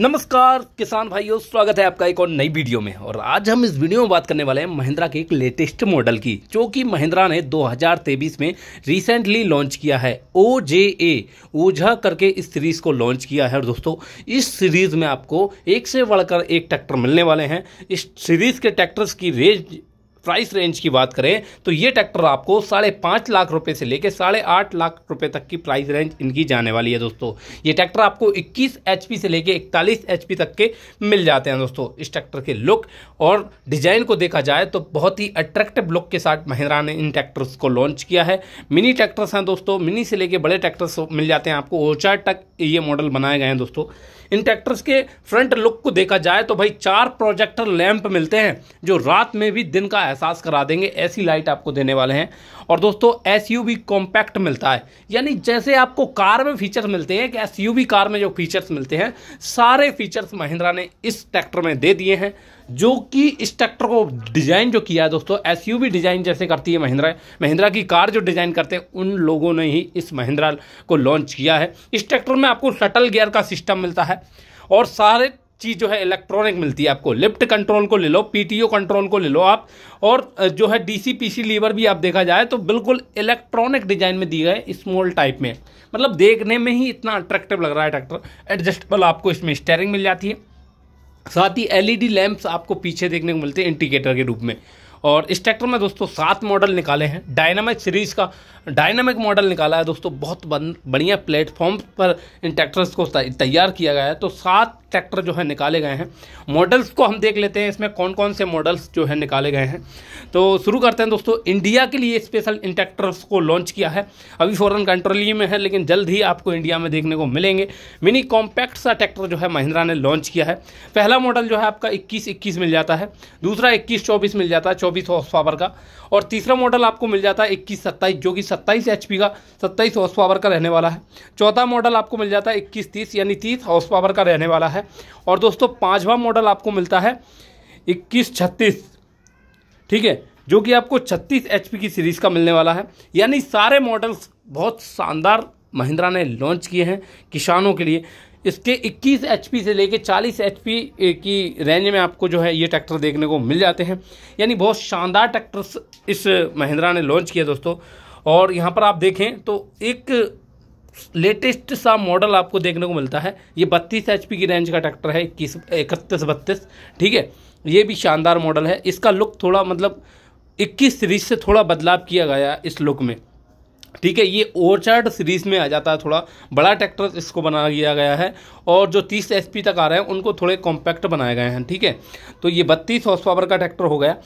नमस्कार किसान भाइयों स्वागत है आपका एक और नई वीडियो में और आज हम इस वीडियो में बात करने वाले हैं महिंद्रा के एक लेटेस्ट मॉडल की जो कि महिंद्रा ने 2023 में रिसेंटली लॉन्च किया है ओ जे ए ओझा करके इस सीरीज़ को लॉन्च किया है और दोस्तों इस सीरीज़ में आपको एक से बढ़कर एक ट्रैक्टर मिलने वाले हैं इस सीरीज़ के ट्रैक्टर्स की रेंज प्राइस रेंज की बात करें तो ये ट्रैक्टर आपको साढ़े पाँच लाख रुपए से लेकर साढ़े आठ लाख रुपए तक की प्राइस रेंज इनकी जाने वाली है दोस्तों ये ट्रैक्टर आपको 21 एच से लेकर इकतालीस एच तक के मिल जाते हैं दोस्तों इस ट्रैक्टर के लुक और डिजाइन को देखा जाए तो बहुत ही अट्रैक्टिव लुक के साथ महिंद्रा ने इन ट्रैक्टर्स को लॉन्च किया है मिनी ट्रैक्टर्स हैं दोस्तों मिनी से लेकर बड़े ट्रैक्टर्स मिल जाते हैं आपको ओचार तक ये मॉडल बनाए गए हैं दोस्तों इन ट्रैक्टर्स के फ्रंट लुक को देखा जाए तो भाई चार प्रोजेक्टर लैंप मिलते हैं जो रात में भी दिन का एहसास करा देंगे ऐसी लाइट आपको देने वाले हैं और दोस्तों एस यू कॉम्पैक्ट मिलता है यानी जैसे आपको कार में फीचर्स मिलते हैं कि एस यू कार में जो फीचर्स मिलते हैं सारे फीचर्स महिंद्रा ने इस ट्रैक्टर में दे दिए हैं जो कि इस ट्रैक्टर को डिज़ाइन जो किया है दोस्तों एस डिज़ाइन जैसे करती है महिंद्रा महिंद्रा की कार जो डिज़ाइन करते हैं उन लोगों ने ही इस महिंद्रा को लॉन्च किया है इस ट्रैक्टर में आपको सटल गियर का सिस्टम मिलता है और सारे चीज़ जो है इलेक्ट्रॉनिक मिलती है आपको लिफ्ट कंट्रोल को ले लो पीटीओ कंट्रोल को ले लो आप और जो है डीसीपीसी लीवर भी आप देखा जाए तो बिल्कुल इलेक्ट्रॉनिक डिजाइन में दी गए स्मॉल टाइप में मतलब देखने में ही इतना अट्रैक्टिव लग रहा है ट्रैक्टर एडजस्टेबल आपको इसमें स्टेयरिंग मिल जाती है साथ ही एलईडी लैंप्स आपको पीछे देखने को मिलते हैं इंडिकेटर के रूप में और इस ट्रैक्टर में दोस्तों सात मॉडल निकाले हैं डायनामिक सीरीज का डायनामिक मॉडल निकाला है दोस्तों बहुत बढ़िया प्लेटफॉर्म पर इन ट्रैक्टर्स को तैयार किया गया है तो सात ट्रैक्टर जो है निकाले गए हैं मॉडल्स को हम देख लेते हैं इसमें कौन कौन से मॉडल्स जो है निकाले गए हैं तो शुरू करते हैं दोस्तों इंडिया के लिए स्पेशल इन ट्रैक्टर्स को लॉन्च किया है अभी फॉरन कंट्रोली में है लेकिन जल्द ही आपको इंडिया में देखने को मिलेंगे मिनी कॉम्पैक्ट सा ट्रैक्टर जो है महिंद्रा ने लॉन्च किया है पहला मॉडल जो है आपका इक्कीस इक्कीस मिल जाता है दूसरा इक्कीस चौबीस मिल जाता है चौबीस हॉर्स पावर का और तीसरा मॉडल आपको मिल जाता है इक्कीस सत्ताईस जो कि सत्ताईस एच का सत्ताईस हॉर्स पावर का रहने वाला है चौथा मॉडल आपको मिल जाता है इक्कीस तीस यानी तीस हॉर्स पावर का रहने वाला है और दोस्तों पाँचवा मॉडल आपको मिलता है इक्कीस छत्तीस ठीक है जो कि आपको छत्तीस एच की सीरीज़ का मिलने वाला है यानी सारे मॉडल्स बहुत शानदार महिंद्रा ने लॉन्च किए हैं किसानों के लिए इसके 21 एच से लेके 40 एच की रेंज में आपको जो है ये ट्रैक्टर देखने को मिल जाते हैं यानी बहुत शानदार ट्रैक्टर्स इस महिंद्रा ने लॉन्च किया दोस्तों और यहाँ पर आप देखें तो एक लेटेस्ट सा मॉडल आपको देखने को मिलता है ये बत्तीस एच की रेंज का ट्रैक्टर है इक्कीस इकतीस बत्तीस ठीक है ये भी शानदार मॉडल है इसका लुक थोड़ा मतलब इक्कीस सीरीज से थोड़ा बदलाव किया गया इस लुक में ठीक है ये ओरचार्ड सीरीज में आ जाता है थोड़ा बड़ा ट्रैक्टर इसको बना दिया गया है और जो 30 एचपी तक आ रहे हैं उनको थोड़े कॉम्पैक्ट बनाए गए हैं ठीक है तो ये बत्तीस हॉर्स पावर का ट्रैक्टर हो गया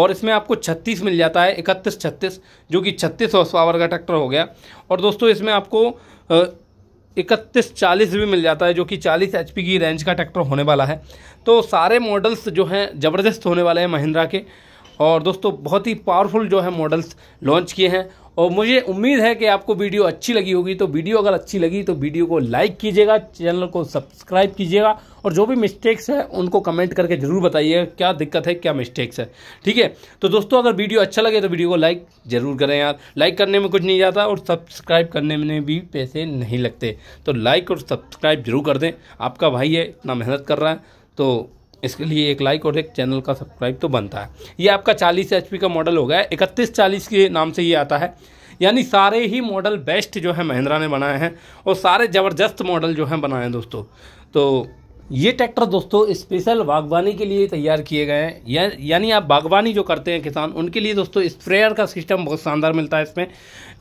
और इसमें आपको 36 मिल जाता है इकतीस छत्तीस जो कि छत्तीस हॉर्स पावर का ट्रैक्टर हो गया और दोस्तों इसमें आपको इकतीस चालीस भी मिल जाता है जो कि चालीस एच की रेंज का ट्रैक्टर होने वाला है तो सारे मॉडल्स जो हैं ज़बरदस्त होने वाले हैं महिंद्रा के और दोस्तों बहुत ही पावरफुल जो है मॉडल्स लॉन्च किए हैं और मुझे उम्मीद है कि आपको वीडियो अच्छी लगी होगी तो वीडियो अगर अच्छी लगी तो वीडियो को लाइक कीजिएगा चैनल को सब्सक्राइब कीजिएगा और जो भी मिस्टेक्स है उनको कमेंट करके ज़रूर बताइएगा क्या दिक्कत है क्या मिस्टेक्स है ठीक है तो दोस्तों अगर वीडियो अच्छा लगे तो वीडियो को लाइक ज़रूर करें यार लाइक करने में कुछ नहीं जाता और सब्सक्राइब करने में भी पैसे नहीं लगते तो लाइक और सब्सक्राइब जरूर कर दें आपका भाई है इतना मेहनत कर रहा है तो इसके लिए एक लाइक और एक चैनल का सब्सक्राइब तो बनता है ये आपका चालीस एच का मॉडल हो गया इकतीस चालीस के नाम से ये आता है यानी सारे ही मॉडल बेस्ट जो है महिंद्रा ने बनाए हैं और सारे ज़बरदस्त मॉडल जो हैं बनाए हैं दोस्तों तो ये ट्रैक्टर दोस्तों स्पेशल बागवानी के लिए तैयार किए गए हैं या, यानी आप बागवानी जो करते हैं किसान उनके लिए दोस्तों स्प्रेयर का सिस्टम बहुत शानदार मिलता है इसमें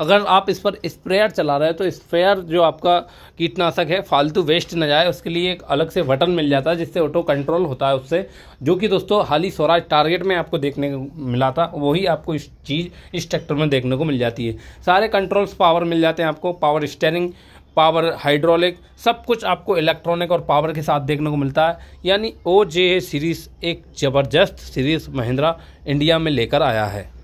अगर आप इस पर स्प्रेयर चला रहे हैं तो स्प्रेयर जो आपका कीटनाशक है फालतू वेस्ट न जाए उसके लिए एक अलग से बटन मिल जाता है जिससे ऑटो कंट्रोल होता है उससे जो कि दोस्तों हाल ही स्वराज टारगेट में आपको देखने को मिला था वही आपको इस चीज़ इस ट्रैक्टर में देखने को मिल जाती है सारे कंट्रोल्स पावर मिल जाते हैं आपको पावर स्टेयरिंग पावर हाइड्रोलिक सब कुछ आपको इलेक्ट्रॉनिक और पावर के साथ देखने को मिलता है यानी ओ जे सीरीज़ एक ज़बरदस्त सीरीज़ महिंद्रा इंडिया में लेकर आया है